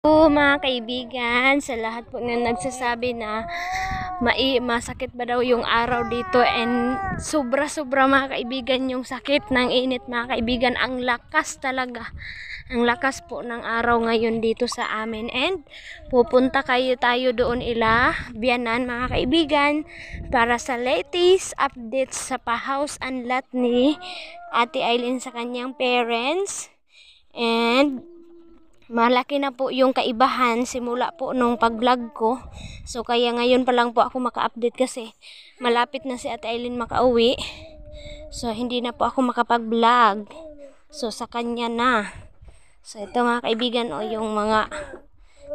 po mga kaibigan, sa lahat po na nagsasabi na mai masakit ba daw yung araw dito and sobra-sobra mga kaibigan yung sakit ng init mga kaibigan. Ang lakas talaga. Ang lakas po ng araw ngayon dito sa amin and pupunta kayo tayo doon ila Bianan mga kaibigan para sa latest updates sa pa-house and lot ni Ate Eileen sa kanyang parents. And malaki na po yung kaibahan simula po nung pag-vlog ko. So kaya ngayon pa lang po ako maka-update kasi malapit na si Ate Eileen makauwi. So hindi na po ako makapag-vlog. So sa kanya na. So ito mga kaibigan o oh, yung mga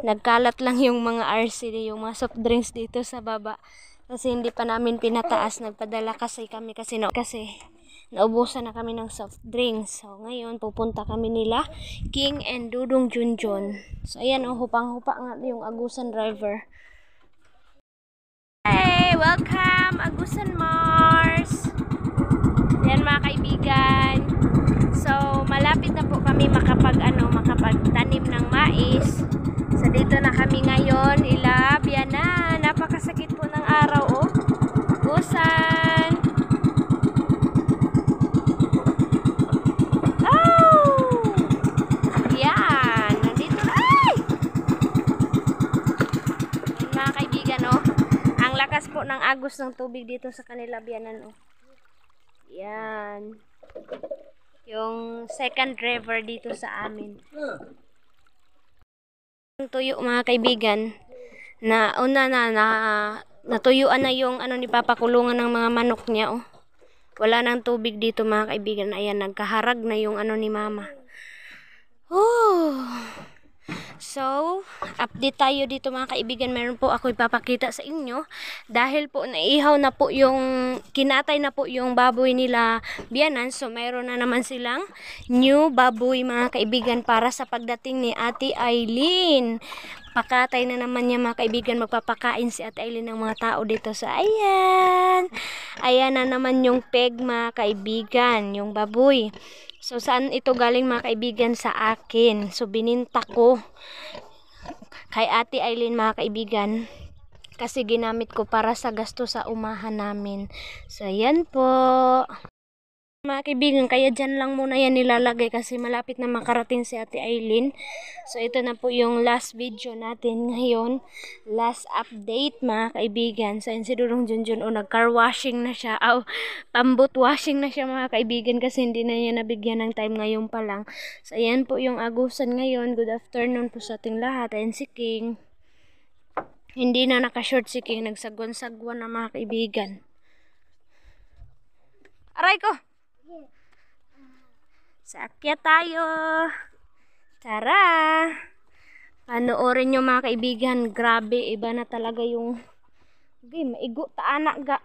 nagkalat lang yung mga RC, yung mga soft drinks dito sa baba. Kasi hindi pa namin pinataas, nagpadala kasi kami kasi no, kasi naubusan na kami ng soft drinks. So, ngayon, pupunta kami nila King and Dudong Junjun. So, ayan, oh, hupang-hupa nga yung Agusan driver. Hey! Welcome! Agusan Mars! Ayan, mga kaibigan. So, malapit na po kami makapag, ano, makapagtanim ng mais. So, dito na kami ngayon. Ilabya na. Napakasakit po ng araw ng agos ng tubig dito sa kanila biyanan. Oh. Yan. Yung second river dito sa amin. Yung tuyo mga kaibigan, na una na, na natuyuan na yung ano ni Papa kulungan ng mga manok niya oh. Wala nang tubig dito mga kaibigan. Ayan, nagkaharag na yung ano ni Mama. Oh. So, update tayo dito mga kaibigan. Meron po ako ipapakita sa inyo. Dahil po naihaw na po yung, kinatay na po yung baboy nila biyanan. So, meron na naman silang new baboy mga kaibigan para sa pagdating ni Ate Eileen. Pakatay na naman niya mga kaibigan. Magpapakain si Ate Aileen ng mga tao dito sa ayan. Ayan na naman yung peg mga kaibigan. Yung baboy. So saan ito galing mga kaibigan sa akin. So bininta ko kay Ate Aileen mga kaibigan kasi ginamit ko para sa gasto sa umahan namin. So, yan po. Mga kaibigan, kaya dyan lang muna yan nilalagay kasi malapit na makarating si Ate Eileen. So, ito na po yung last video natin ngayon. Last update, mga kaibigan. So, yun si Durong Junjun, o oh, nag-car washing na siya. oh, pambut washing na siya, mga kaibigan, kasi hindi na niya nabigyan ng time ngayon pa lang. So, ayan po yung agusan ngayon. Good afternoon po sa ating lahat. Ayan si King. Hindi na naka-short si King. Nagsagwan-sagwan na, mga kaibigan. Aray ko! Sa tayo. Tara! Panoorin nyo mga kaibigan. Grabe, iba na talaga yung Okay, maigo ta anak ga.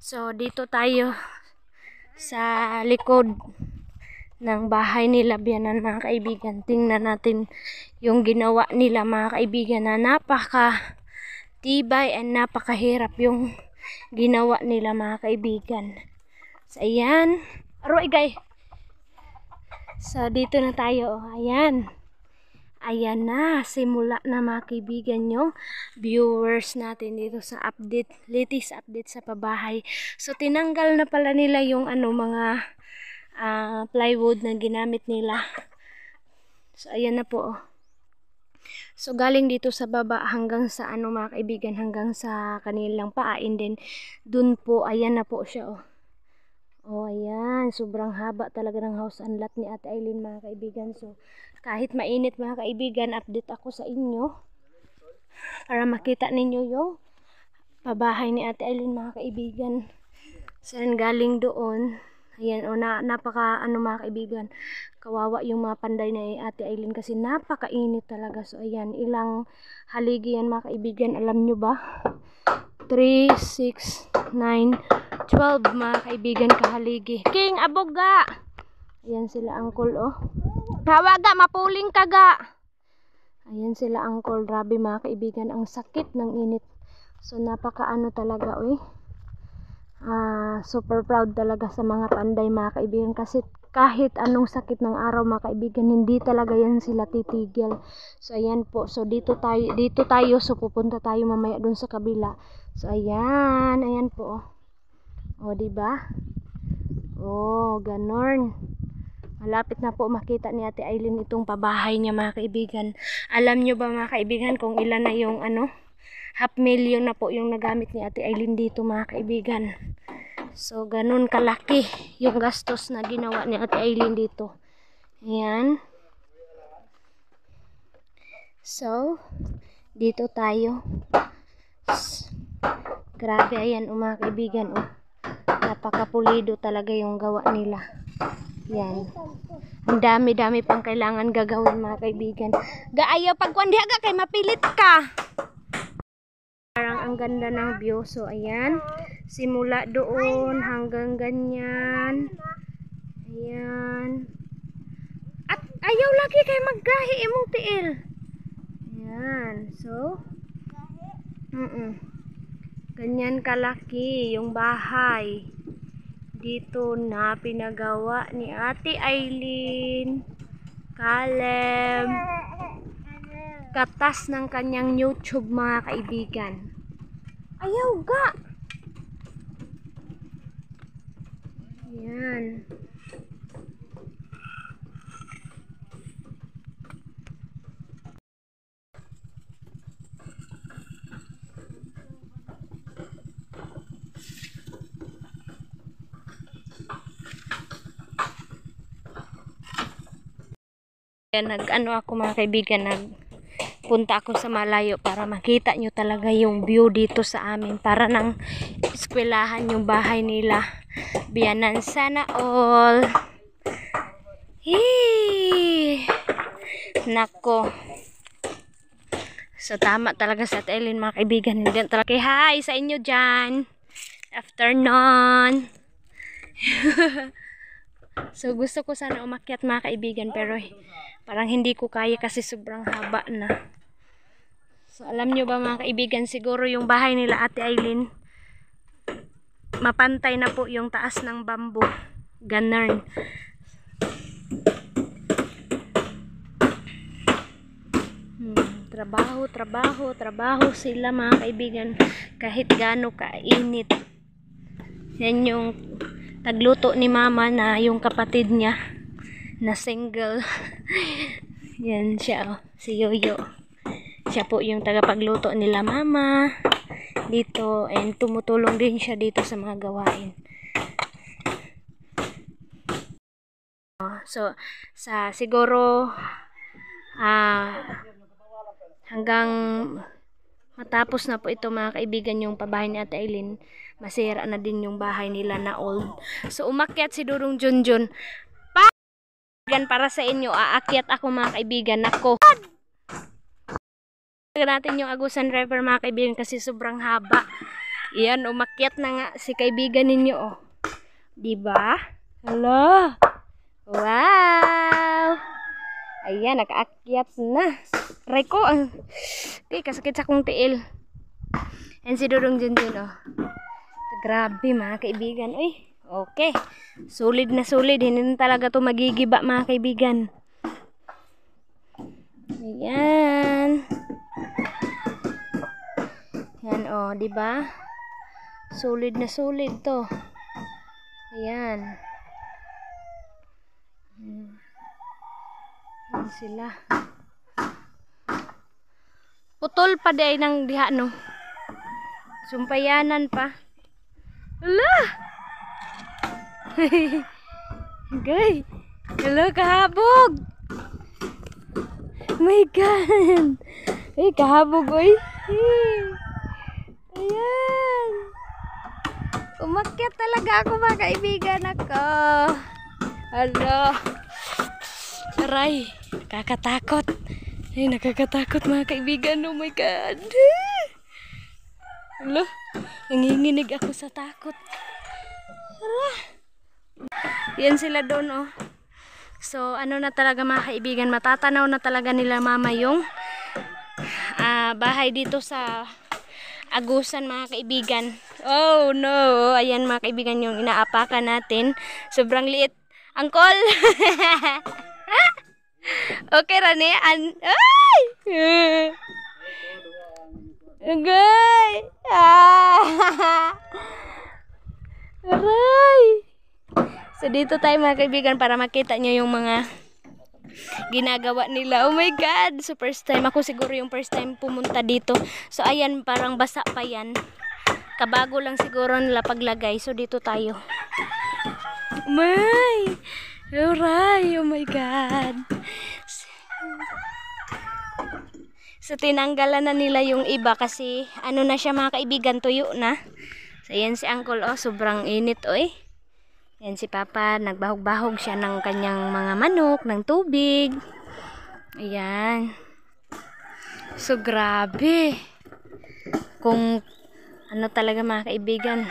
So, dito tayo sa likod ng bahay nila biyanan mga kaibigan. Tingnan natin yung ginawa nila mga kaibigan na napaka tibay and napakahirap yung ginawa nila mga kaibigan. So, ayan. Aroy, guys. So, dito na tayo. Ayan. Ayan na. Simula na mga kaibigan yung viewers natin dito sa update. Latest update sa pabahay. So, tinanggal na pala nila yung ano, mga uh, plywood na ginamit nila. So, ayan na po. So, galing dito sa baba hanggang sa ano mga kaibigan, hanggang sa kanilang paa. And then, dun po, ayan na po siya. Oh. Oh, ayan. Sobrang haba talaga ng house unlock ni Ate Eileen, mga kaibigan. So, kahit mainit, mga kaibigan, update ako sa inyo para makita ninyo yung pabahay ni Ate Eileen, mga kaibigan. Saan galing doon? Ayan, o oh, na, napaka, ano mga kaibigan, kawawa yung mga panday ni Ate Eileen kasi napakainit talaga. So, ayan, ilang haligi yan, mga kaibigan. Alam nyo ba? 3, 6, 9, 12 mga kaibigan kahaligi. King, aboga! Ayan sila angkol oh. Hawaga, mapuling kaga! Ayan sila angkol. Grabe mga kaibigan, ang sakit ng init. So napakaano talaga oy. Ah, super proud talaga sa mga panday mga kaibigan kasi kahit anong sakit ng araw mga kaibigan hindi talaga yan sila titigil so ayan po so dito tayo dito tayo so pupunta tayo mamaya dun sa kabila So ayan, ayan po. Oh, di ba? Oh, ganon. Malapit na po makita ni Ate Aileen itong pabahay niya mga kaibigan. Alam nyo ba mga kaibigan kung ilan na yung ano? Half million na po yung nagamit ni Ate Aileen dito mga kaibigan. So, ganon kalaki yung gastos na ginawa ni Ate Aileen dito. Ayan. So, dito tayo. So, Grabe, ayan, um, mga kaibigan, oh. Napakapulido talaga yung gawa nila. Yan. Ang dami-dami pang kailangan gagawin, mga kaibigan. Gaayo, pagkwandiha ka, kay mapilit ka. Parang ang ganda ng view. So, ayan. Simula doon hanggang ganyan. Ayan. At ayaw lagi kay maggahi imong tiil. Ayan. So, mm -mm. Ganyan kalaki yung bahay dito na pinagawa ni Ate Eileen Kalem katas ng kanyang YouTube mga kaibigan. Ayaw ga! Ayan. Kaya nag-ano ako mga kaibigan, nag punta ako sa malayo para makita nyo talaga yung view dito sa amin. Para nang eskwelahan yung bahay nila. Biyanan sana all. Hee! Nako. So tama talaga sa Ellen mga kaibigan. Hindi talaga. Okay, hi sa inyo dyan. Afternoon. So gusto ko sana umakyat mga kaibigan pero eh, parang hindi ko kaya kasi sobrang haba na. So alam nyo ba mga kaibigan siguro yung bahay nila Ate Eileen mapantay na po yung taas ng bambu. Ganern. Hmm, trabaho, trabaho, trabaho sila mga kaibigan kahit gaano kainit. Yan yung nagluto ni mama na yung kapatid niya na single. Yan siya oh, si Yoyo. Siya po yung tagapagluto nila mama dito and tumutulong din siya dito sa mga gawain. Oh, so, sa siguro ah hanggang matapos na po ito mga kaibigan yung pabahay ni Ate Eileen, masira na din yung bahay nila na old. So umakyat si Durong Junjun. Pa para sa inyo, aakyat ako mga kaibigan. Nako. Natin yung Agusan River mga kaibigan kasi sobrang haba. Iyan, umakyat na nga si kaibigan ninyo. Oh. Diba? Hello! Wow! Ayan, nakaakyat na. Aray ko, ang... Okay, kasakit sa kong tiil. And si Durong Junjun, oh. Grabe mga kaibigan. Uy, okay. Solid na solid. Hindi na talaga to magigiba mga kaibigan. Ayan. Yan oh, di ba? Solid na solid to. Ayan. Yan sila. Putol pa day nang diha no. Sumpayanan pa. Ala! okay. Hello, kahabog! Oh my God! Ay, kahabog, oy! Ayan! Umakyat talaga ako, mga kaibigan ako! Hello! Aray! Nakakatakot! Ay, nakakatakot, mga kaibigan! Oh my God! Hello? Nanginginig ako sa takot. Tara. Yan sila doon oh. So ano na talaga mga kaibigan, matatanaw na talaga nila mama yung uh, bahay dito sa agusan mga kaibigan. Oh no, ayan mga kaibigan yung inaapakan natin. Sobrang liit. Angkol! okay, Rani. An Ay! Good! Ah! Aray! So, dito tayo mga kaibigan para makita nyo yung mga ginagawa nila. Oh my God! So, first time. Ako siguro yung first time pumunta dito. So, ayan, parang basa pa yan. Kabago lang siguro nila paglagay. So, dito tayo. Oh May! Aray! Oh my God! So, tinanggalan na nila yung iba kasi ano na siya mga kaibigan, tuyo na. So, yan si Uncle, oh, sobrang init, oh, eh. Yan si Papa, nagbahog-bahog siya ng kanyang mga manok, ng tubig. Ayan. So, grabe. Kung ano talaga mga kaibigan,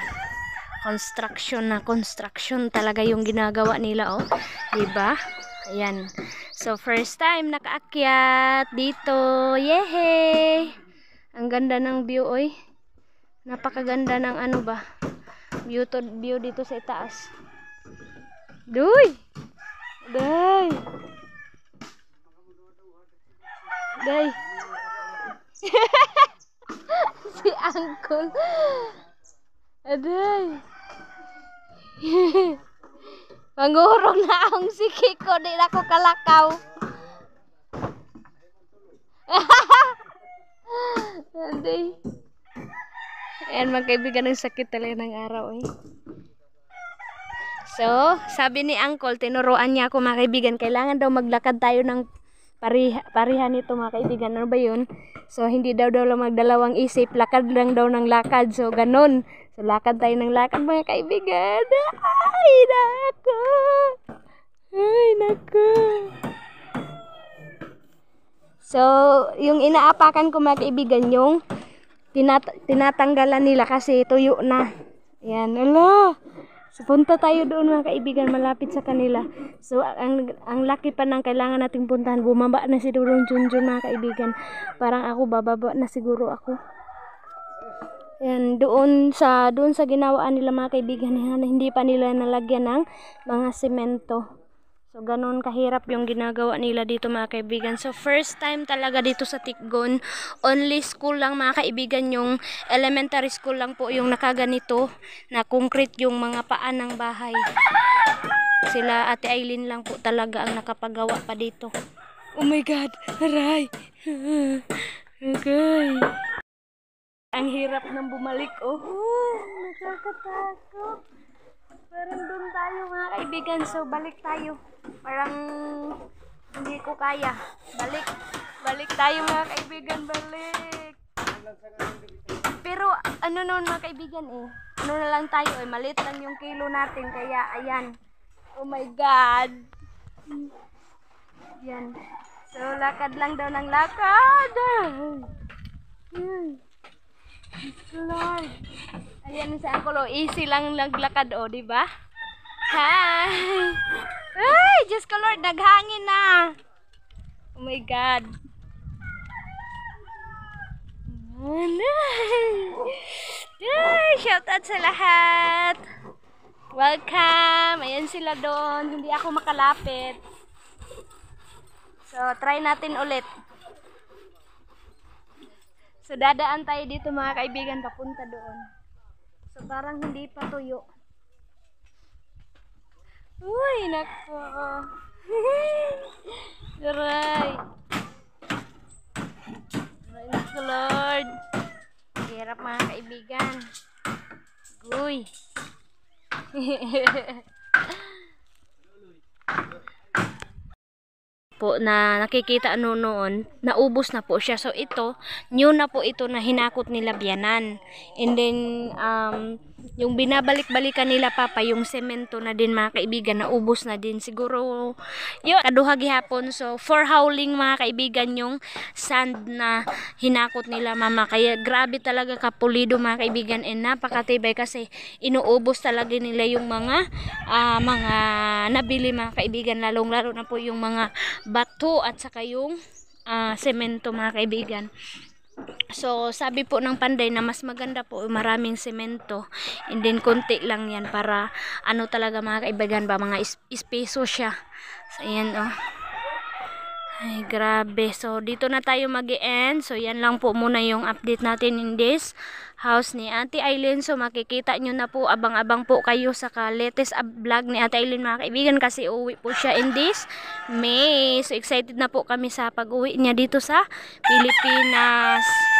construction na construction talaga yung ginagawa nila, oh. 'Di ba? Ayan. So, first time nakaakyat dito. Yehey! Ang ganda ng view, oy. Napakaganda ng ano ba? View, to, view dito sa itaas. Duy! Day! Day! si Uncle! Aday! Mangurong na ang si Kiko, di na ko kalakaw. Anday. Ayan mga kaibigan, ang sakit talaga ng araw eh. So, sabi ni Uncle, tinuruan niya ako mga kaibigan, kailangan daw maglakad tayo ng pareha, pareha nito mga kaibigan. Ano ba yun? So, hindi daw daw lang magdalawang isip. Lakad lang daw ng lakad. So, ganun. So, lakad tayo ng lakad mga kaibigan. Ay, nako! Ay, nako! So, yung inaapakan ko mga kaibigan, yung tinat tinatanggalan nila kasi tuyo na. Yan, ala! So, punta tayo doon mga kaibigan, malapit sa kanila. So, ang, ang laki pa ng kailangan nating puntahan. Bumaba na si Durong Junjun mga kaibigan. Parang ako, bababa na siguro ako. And doon sa doon sa ginawaan nila mga kaibigan, hindi pa nila nalagyan ng mga semento. So, ganun kahirap yung ginagawa nila dito mga kaibigan. So, first time talaga dito sa Tikgon. Only school lang mga kaibigan, yung elementary school lang po yung nakaganito na concrete yung mga paan ng bahay. Sila Ate Aileen lang po talaga ang nakapagawa pa dito. Oh my God! Aray! Ah, okay. Ang hirap nang bumalik. Oh, nakakatakot. Meron doon tayo mga kaibigan. So, balik tayo. Parang hindi ko kaya. Balik. Balik tayo mga kaibigan. Balik. Pero ano noon mga kaibigan eh. Ano na lang tayo eh. Malit lang yung kilo natin. Kaya ayan. Oh my God. Yan. So, lakad lang daw ng lakad. Yan. Lord. Ayan sa ako, lo. easy lang naglakad, o, oh, di ba? Hi! Ay, Diyos ko, Lord, naghangin na. Oh my God. Ay, shout out sa lahat. Welcome. Ayan sila doon. Hindi ako makalapit. So, try natin ulit. So dadaan tayo dito mga kaibigan papunta doon. So parang hindi pa tuyo. Uy, nako. Aray. Aray nako Lord. Hirap mga kaibigan. Uy. Hehehe. po na nakikita no noon, naubos na po siya. So ito, new na po ito na hinakot nila biyanan. And then um yung binabalik-balikan nila papa yung semento na din mga kaibigan naubos na din siguro yun kaduha gihapon so for howling mga kaibigan yung sand na hinakot nila mama kaya grabe talaga kapulido mga kaibigan and napakatibay kasi inuubos talaga nila yung mga uh, mga nabili mga kaibigan lalong lalo na po yung mga bato at saka yung uh, semento mga kaibigan So, sabi po ng panday na mas maganda po maraming semento. And then, konti lang yan para ano talaga mga kaibigan ba, mga espeso siya. So, ayan Oh. Ay, grabe. So, dito na tayo mag end So, yan lang po muna yung update natin in this house ni Auntie Aileen. So, makikita nyo na po, abang-abang po kayo sa latest vlog ni Auntie Aileen, mga kaibigan. Kasi uwi po siya in this May. So, excited na po kami sa pag-uwi niya dito sa Pilipinas.